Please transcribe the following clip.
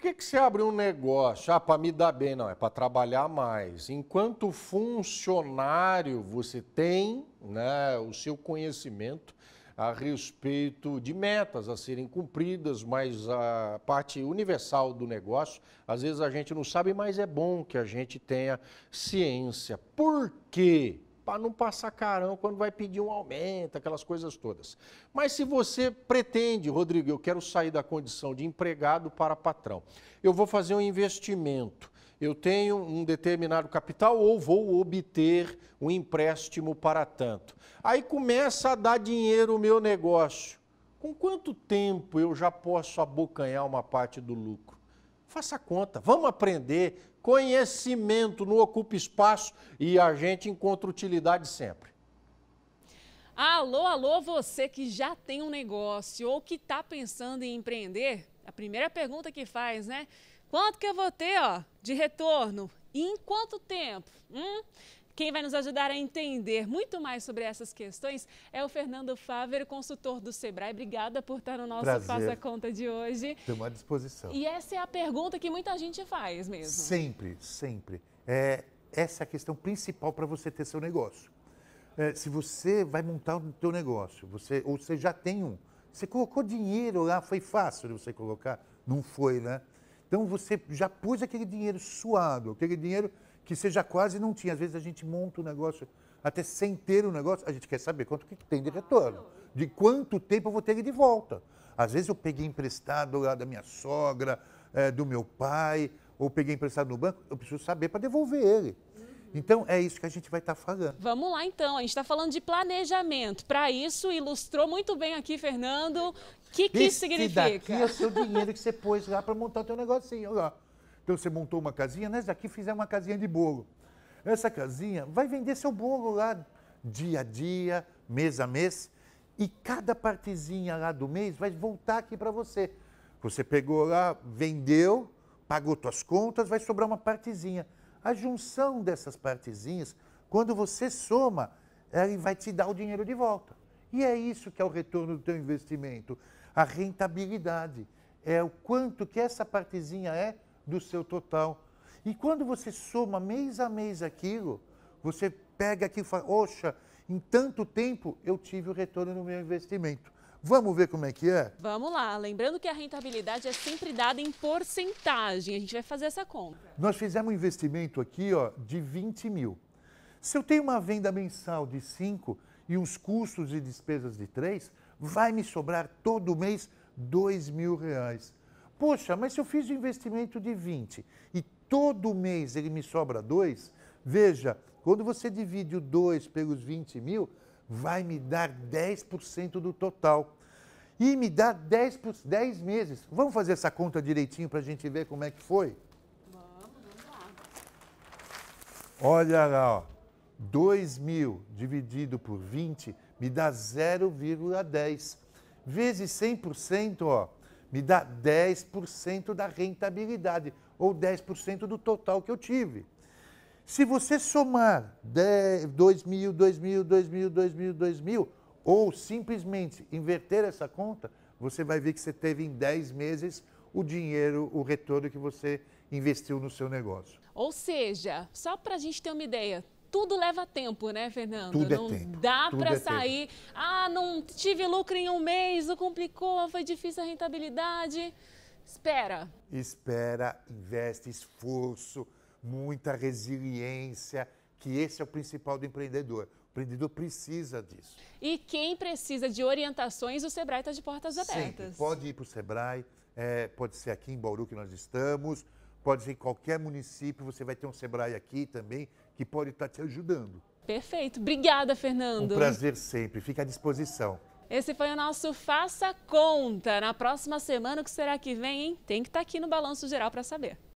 que, que você abre um negócio? Ah, para me dar bem, não, é para trabalhar mais. Enquanto funcionário, você tem né, o seu conhecimento a respeito de metas a serem cumpridas, mas a parte universal do negócio, às vezes a gente não sabe, mas é bom que a gente tenha ciência. Por quê? para não passar carão quando vai pedir um aumento, aquelas coisas todas. Mas se você pretende, Rodrigo, eu quero sair da condição de empregado para patrão, eu vou fazer um investimento eu tenho um determinado capital ou vou obter um empréstimo para tanto. Aí começa a dar dinheiro o meu negócio. Com quanto tempo eu já posso abocanhar uma parte do lucro? Faça conta, vamos aprender. Conhecimento não ocupa espaço e a gente encontra utilidade sempre. Alô, alô, você que já tem um negócio ou que está pensando em empreender, a primeira pergunta que faz, né? Quanto que eu vou ter ó, de retorno? E em quanto tempo? Hum? Quem vai nos ajudar a entender muito mais sobre essas questões é o Fernando Faver, consultor do Sebrae. Obrigada por estar no nosso Prazer. Faça Conta de hoje. Estamos à disposição. E essa é a pergunta que muita gente faz mesmo. Sempre, sempre. É, essa é a questão principal para você ter seu negócio. É, se você vai montar o seu negócio, você ou você já tem um, você colocou dinheiro lá, foi fácil de você colocar? Não foi, né? Então você já pôs aquele dinheiro suado, aquele dinheiro que seja quase não tinha. Às vezes a gente monta o um negócio até sem ter o um negócio, a gente quer saber quanto que tem de retorno, de quanto tempo eu vou ter ele de volta. Às vezes eu peguei emprestado lá da minha sogra, é, do meu pai, ou peguei emprestado no banco, eu preciso saber para devolver ele. Uhum. Então, é isso que a gente vai estar tá falando. Vamos lá, então. A gente está falando de planejamento. Para isso, ilustrou muito bem aqui, Fernando, o que, que Esse significa. Daqui é o seu dinheiro que você pôs lá para montar o teu negocinho. Lá. Então você montou uma casinha, nós né? aqui fizemos uma casinha de bolo. Essa casinha vai vender seu bolo lá dia a dia, mês a mês, e cada partezinha lá do mês vai voltar aqui para você. Você pegou lá, vendeu, pagou suas contas, vai sobrar uma partezinha. A junção dessas partezinhas, quando você soma, ela vai te dar o dinheiro de volta. E é isso que é o retorno do teu investimento, a rentabilidade. É o quanto que essa partezinha é do seu total. E quando você soma mês a mês aquilo, você pega aqui e fala, oxa, em tanto tempo eu tive o retorno no meu investimento. Vamos ver como é que é? Vamos lá. Lembrando que a rentabilidade é sempre dada em porcentagem. A gente vai fazer essa conta. Nós fizemos um investimento aqui ó, de 20 mil. Se eu tenho uma venda mensal de 5 e uns custos e despesas de 3, vai me sobrar todo mês 2 mil reais. Poxa, mas se eu fiz um investimento de 20 e todo mês ele me sobra 2, veja, quando você divide o 2 pelos 20 mil, vai me dar 10% do total. E me dá 10, 10 meses. Vamos fazer essa conta direitinho para a gente ver como é que foi? Vamos, vamos lá. Olha lá, ó. 2 mil dividido por 20 me dá 0,10. Vezes 100%, ó me dá 10% da rentabilidade, ou 10% do total que eu tive. Se você somar 10, 2 mil, 2 mil, 2 mil, 2 mil, 2 mil, ou simplesmente inverter essa conta, você vai ver que você teve em 10 meses o dinheiro, o retorno que você investiu no seu negócio. Ou seja, só para a gente ter uma ideia, tudo leva tempo, né, Fernando? Tudo é não tempo. dá para é sair. Tempo. Ah, não tive lucro em um mês, o complicou, foi difícil a rentabilidade. Espera. Espera, investe esforço, muita resiliência, que esse é o principal do empreendedor. O empreendedor precisa disso. E quem precisa de orientações, o Sebrae está de portas abertas. Sempre. Pode ir para o Sebrae, é, pode ser aqui em Bauru que nós estamos, Pode ser em qualquer município, você vai ter um Sebrae aqui também que pode estar te ajudando. Perfeito. Obrigada, Fernando. Um prazer sempre. Fica à disposição. Esse foi o nosso Faça Conta. Na próxima semana, o que será que vem, hein? Tem que estar tá aqui no Balanço Geral para saber.